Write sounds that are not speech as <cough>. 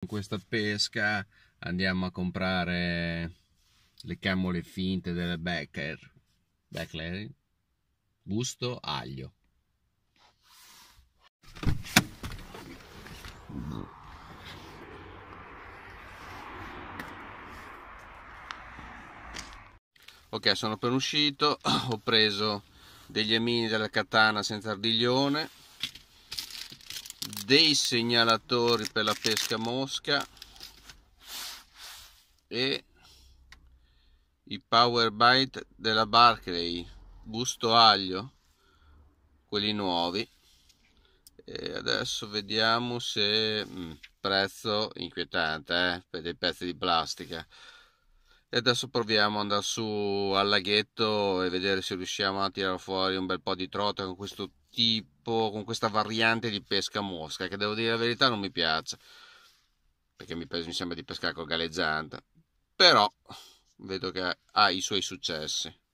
con questa pesca andiamo a comprare le camole finte delle Becker. Becker? Gusto aglio. Ok, sono appena uscito, <clears throat> ho preso degli emini della katana senza ardiglione dei segnalatori per la pesca mosca e i power bite della Barclay gusto aglio quelli nuovi e adesso vediamo se mm, prezzo inquietante eh, per dei pezzi di plastica e adesso proviamo ad andare su al laghetto e vedere se riusciamo a tirare fuori un bel po' di trota con questo tipo, con questa variante di pesca mosca, che devo dire la verità non mi piace, perché mi, mi sembra di pescare con galleggiante, però vedo che ha i suoi successi.